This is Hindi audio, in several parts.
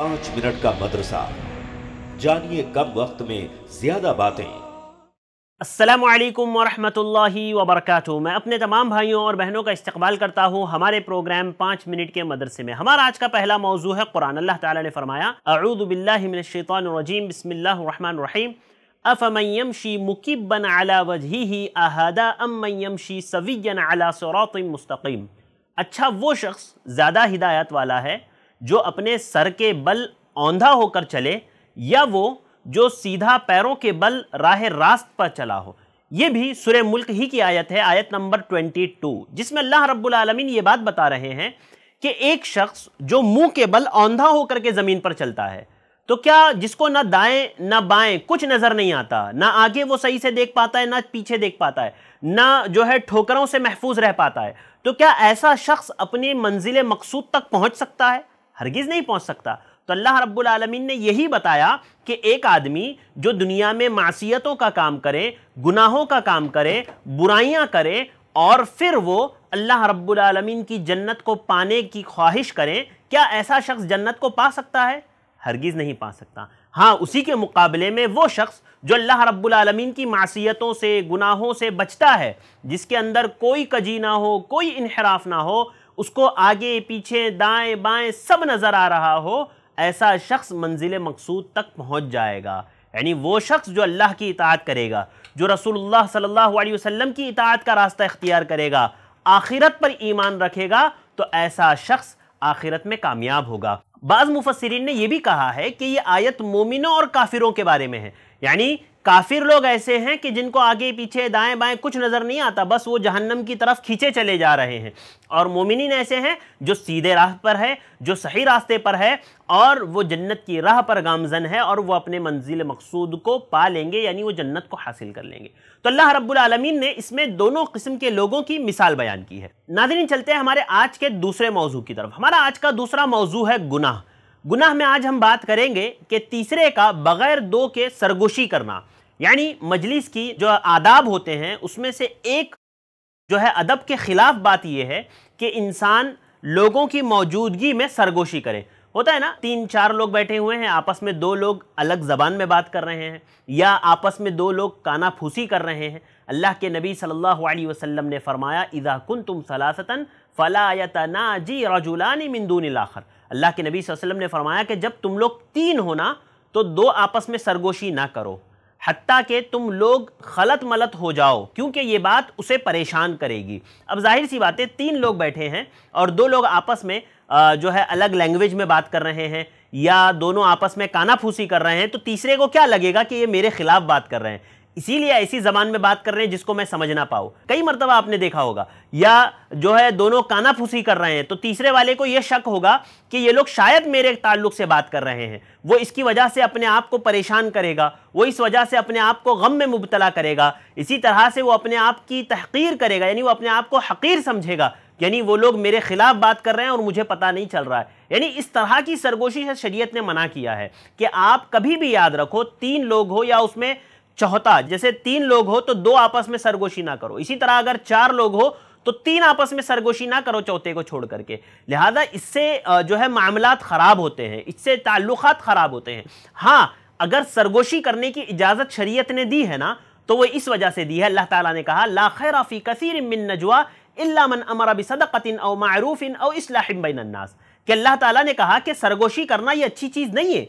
पांच मिनट का मदरसा जानिए कम वक्त में ज्यादा बातें असलम वरहमतुल्लाहि वबरकू मैं अपने तमाम भाइयों और बहनों का इस्तकबाल करता हूँ हमारे प्रोग्राम पाँच मिनट के मदरसे में हमारा आज का पहला मौजू है कुरान अल्लाह ताला ने फरमाया अरूदबिल्लिमिनशैतरजीम बसमीम अफ़मयम शी मुकिबन अला वजही ही अहदा अमयम शी सवीन अला सौरतम मुस्तकीम अच्छा वो शख्स ज़्यादा हिदायत वाला है जो अपने सर के बल औंधा होकर चले या वो जो सीधा पैरों के बल राह रास्त पर चला हो ये भी सुर मुल्क ही की आयत है आयत नंबर ट्वेंटी टू जिसमें अल्लाह रब्बुल आलमीन ये बात बता रहे हैं कि एक शख्स जो मुंह के बल औंधा होकर के ज़मीन पर चलता है तो क्या जिसको ना दाएं ना बाएं कुछ नज़र नहीं आता ना आगे वो सही से देख पाता है ना पीछे देख पाता है ना जो है ठोकरों से महफूज रह पाता है तो क्या ऐसा शख्स अपनी मंजिल मकसूद तक पहुँच सकता है हरगिज़ नहीं पहुंच सकता तो अल्लाह रब्बुल आलमीन ने यही बताया कि एक आदमी जो दुनिया में मासीतों का काम करे गुनाहों का काम करे बुराइयां करे और फिर वो अल्लाह रब्बुल आलमीन की जन्नत को पाने की ख्वाहिश करें क्या ऐसा शख्स जन्नत को पा सकता है हरगिज़ नहीं पा सकता हाँ उसी के मुकाबले में वो शख्स जो अल्लाह रब्बुल आलमीन की मासीतों से गुनाहों से बचता है जिसके अंदर कोई कजी ना हो कोई इनहराफ ना हो उसको आगे पीछे दाएं बाएं सब नज़र आ रहा हो ऐसा शख्स मंजिल मकसूद तक पहुंच जाएगा यानी वो शख्स जो अल्लाह की इतात करेगा जो रसूलुल्लाह सल्लल्लाहु अलैहि वसल्लम की इतात का रास्ता इख्तियार करेगा आखिरत पर ईमान रखेगा तो ऐसा शख्स आखिरत में कामयाब होगा बाज़ मुफसरीन ने यह भी कहा है कि ये आयत मोमिनों और काफिरों के बारे में है यानी काफिर लोग ऐसे हैं कि जिनको आगे पीछे दाएं बाएं कुछ नज़र नहीं आता बस वो जहन्नम की तरफ खींचे चले जा रहे हैं और मोमिन ऐसे हैं जो सीधे राह पर है जो सही रास्ते पर है और वो जन्नत की राह पर गामजन है और वो अपने मंजिल मकसूद को पा लेंगे यानी वो जन्नत को हासिल कर लेंगे तो अल्लाह रब्बुल ने इसमें दोनों किस्म के लोगों की मिसाल बयान की है नादरीन चलते हैं हमारे आज के दूसरे मौजू की तरफ हमारा आज का दूसरा मौजू है गुनाह गुनाह में आज हम बात करेंगे कि तीसरे का बगैर दो के सरगोशी करना यानी मजलिस की जो आदाब होते हैं उसमें से एक जो है अदब के ख़िलाफ़ बात यह है कि इंसान लोगों की मौजूदगी में सरगोशी करें होता है ना तीन चार लोग बैठे हुए हैं आपस में दो लोग अलग ज़बान में बात कर रहे हैं या आपस में दो लोग काना फूसी कर रहे हैं अल्लाह के नबी सल्लल्लाहु अलैहि वसल्लम ने फरमाया इज़ा कुन तुम सलासतन फ़लातना जी रजुलानी मिंदून आखर अल्लाह के नबी वसल्लम ने फरमाया कि जब तुम लोग तीन हो ना तो दो आपस में सरगोशी ना करो हती के तुम लोग खलत मलत हो जाओ क्योंकि ये बात उसे परेशान करेगी अब जाहिर सी बात है तीन लोग बैठे हैं और दो लोग आपस में जो है अलग लैंग्वेज में बात कर रहे हैं या दोनों आपस में कानाफूसी कर रहे हैं तो तीसरे को क्या लगेगा कि ये मेरे खिलाफ बात कर रहे हैं इसीलिए ऐसी जबान में बात कर रहे हैं जिसको मैं समझ ना पाऊँ कई मरतबा आपने देखा होगा या जो है दोनों काना फूसी कर रहे हैं तो तीसरे वाले को यह शक होगा कि ये लोग शायद मेरे ताल्लुक से बात कर रहे हैं वो इसकी वजह से अपने आप को परेशान करेगा वो इस वजह से अपने आप को गम में मुबतला करेगा इसी तरह से वो अपने आप की तहकीर करेगा यानी वो अपने आप को हकीर समझेगा यानी वो लोग मेरे खिलाफ बात कर रहे हैं और मुझे पता नहीं चल रहा है यानी इस तरह की सरगोशी है शरीयत ने मना किया है कि आप कभी भी याद रखो तीन लोग हो या उसमें चौथा जैसे तीन लोग हो तो दो आपस में सरगोशी ना करो इसी तरह अगर चार लोग हो तो तीन आपस में सरगोशी ना करो चौथे को छोड़ करके लिहाजा इससे जो है मामला ख़राब होते हैं इससे ताल्लुक ख़राब होते हैं हाँ अगर सरगोशी करने की इजाज़त शरीयत ने दी है ना तो वो इस वजह से दी है अल्लाह ताला ने कहा ला खैराफ़ी कसीर मिन नजवा इलामन अमरा बसदक़िन अव मारूफ़िन अव इसलाहिम अन्नास कि अल्लाह ताला ने कहा कि सरगोशी करना ये अच्छी चीज़ नहीं है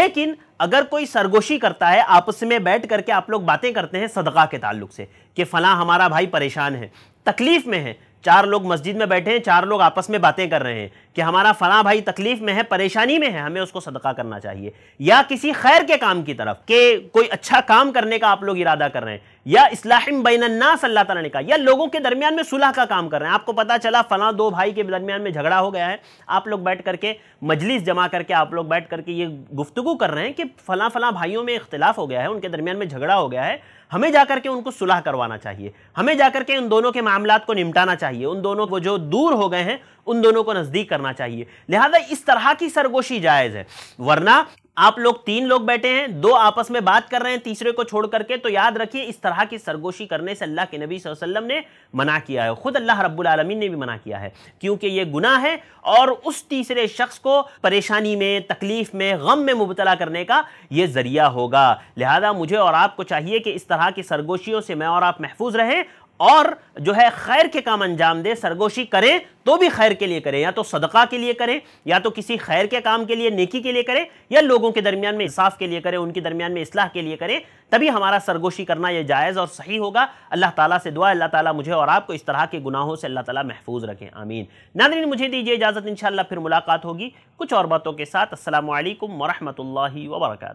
लेकिन अगर कोई सरगोशी करता है आपस में बैठ करके आप लोग बातें करते हैं सदका के ताल्लुक से कि फला हमारा भाई परेशान है तकलीफ में है चार लोग मस्जिद में बैठे हैं चार लोग आपस में बातें कर रहे हैं कि हमारा फला भाई तकलीफ में है परेशानी में है हमें उसको सदका करना चाहिए या किसी खैर के काम की तरफ के कोई अच्छा काम करने का आप लोग इरादा कर रहे हैं या इस्लाहिम बैनन्नास सल्ला तला ने कहा या लोगों के दरमियान में सुलह का काम कर रहे हैं आपको पता चला फला दो भाई के दरमियान में झगड़ा हो गया है आप लोग बैठ करके मजलिस जमा करके आप लोग बैठ करके ये गुफ्तु कर रहे हैं कि फला फला भाइयों में इख्तलाफ हो गया है उनके दरमियान में झगड़ा हो गया है हमें जाकर के उनको सुलह करवाना चाहिए हमें जाकर के उन दोनों के मामला को निपटाना चाहिए उन दोनों को जो दूर हो गए हैं उन दोनों को नज़दीक करना चाहिए लिहाजा इस तरह की सरगोशी जायज़ है वरना आप लोग तीन लोग बैठे हैं दो आपस में बात कर रहे हैं तीसरे को छोड़ करके तो याद रखिए इस तरह की सरगोशी करने से अल्लाह के नबी वसल्लम ने मना किया है खुद अल्लाह रब्बुल आलमीन ने भी मना किया है क्योंकि ये गुनाह है और उस तीसरे शख्स को परेशानी में तकलीफ़ में गम में मुबतला करने का ये ज़रिया होगा लिहाजा मुझे और आपको चाहिए कि इस तरह की सरगोशियों से मैं और आप महफूज रहें और जो है खैर के काम अंजाम दे सरगोशी करें तो भी खैर के लिए करें या तो सदका के लिए करें या तो किसी खैर के काम के लिए नेकी के लिए करें या लोगों के दरमियान में इंसाफ के लिए करें उनके दरमियान में इसलाह के लिए करें तभी हमारा सरगोशी करना यह जायज़ और सही होगा अल्लाह ताला से दुआ अल्लाह ताला मुझे और आपको इस तरह के गुनाहों से अल्लाह ताला महफूज रखें आमीन नादरीन मुझे दीजिए इजाज़त इन फिर मुलाकात होगी कुछ और बातों के साथ असल वरहमल वर्का